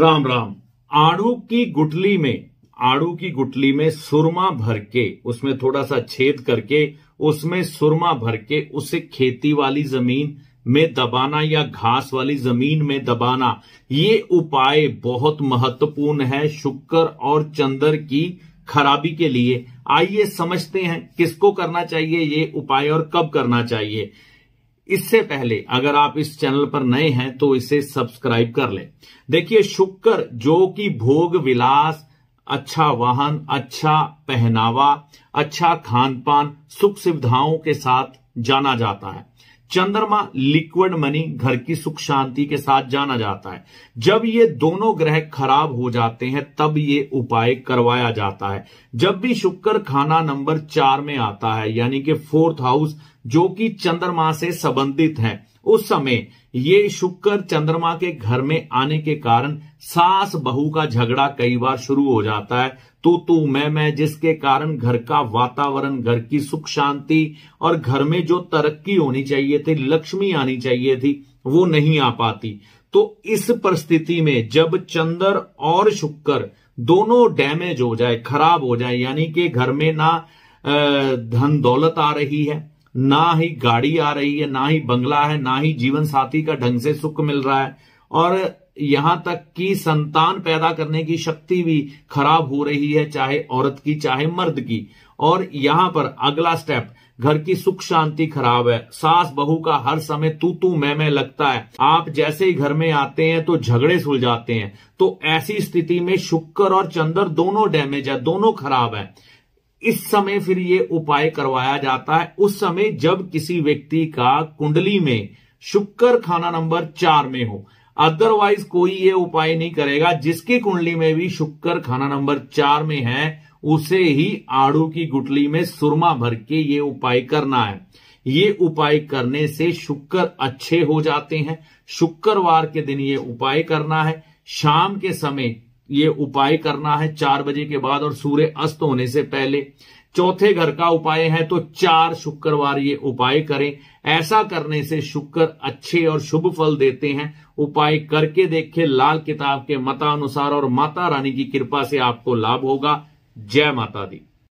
राम राम आड़ू की गुटली में आड़ू की गुटली में सुरमा भर के उसमें थोड़ा सा छेद करके उसमें सुरमा भर के उसे खेती वाली जमीन में दबाना या घास वाली जमीन में दबाना ये उपाय बहुत महत्वपूर्ण है शुक्र और चंद्र की खराबी के लिए आइए समझते हैं किसको करना चाहिए ये उपाय और कब करना चाहिए इससे पहले अगर आप इस चैनल पर नए हैं तो इसे सब्सक्राइब कर लें देखिए शुक्र जो कि भोग विलास अच्छा वाहन अच्छा पहनावा अच्छा खान पान सुख सुविधाओं के साथ जाना जाता है चंद्रमा लिक्विड मनी घर की सुख शांति के साथ जाना जाता है जब ये दोनों ग्रह खराब हो जाते हैं तब ये उपाय करवाया जाता है जब भी शुक्र खाना नंबर चार में आता है यानी कि फोर्थ हाउस जो कि चंद्रमा से संबंधित है उस समय ये शुक्र चंद्रमा के घर में आने के कारण सास बहू का झगड़ा कई बार शुरू हो जाता है तू तो तू मैं मैं जिसके कारण घर का वातावरण घर की सुख शांति और घर में जो तरक्की होनी चाहिए थी लक्ष्मी आनी चाहिए थी वो नहीं आ पाती तो इस परिस्थिति में जब चंद्र और शुक्र दोनों डैमेज हो जाए खराब हो जाए यानी कि घर में ना धन दौलत आ रही है ना ही गाड़ी आ रही है ना ही बंगला है ना ही जीवन साथी का ढंग से सुख मिल रहा है और यहां तक कि संतान पैदा करने की शक्ति भी खराब हो रही है चाहे औरत की चाहे मर्द की और यहां पर अगला स्टेप घर की सुख शांति खराब है सास बहू का हर समय तू तू मैं मैं लगता है आप जैसे ही घर में आते हैं तो झगड़े सुल जाते हैं तो ऐसी स्थिति में शुक्र और चंद्र दोनों डैमेज है दोनों खराब है इस समय फिर ये उपाय करवाया जाता है उस समय जब किसी व्यक्ति का कुंडली में शुक्र खाना नंबर चार में हो अदरवाइज कोई ये उपाय नहीं करेगा जिसकी कुंडली में भी शुक्र खाना नंबर चार में है उसे ही आड़ू की गुटली में सुरमा भर के ये उपाय करना है ये उपाय करने से शुक्र अच्छे हो जाते हैं शुक्रवार के दिन ये उपाय करना है शाम के समय ये उपाय करना है चार बजे के बाद और सूर्य अस्त होने से पहले चौथे घर का उपाय है तो चार शुक्रवार ये उपाय करें ऐसा करने से शुक्र अच्छे और शुभ फल देते हैं उपाय करके देखें लाल किताब के मतानुसार और माता रानी की कृपा से आपको लाभ होगा जय माता दी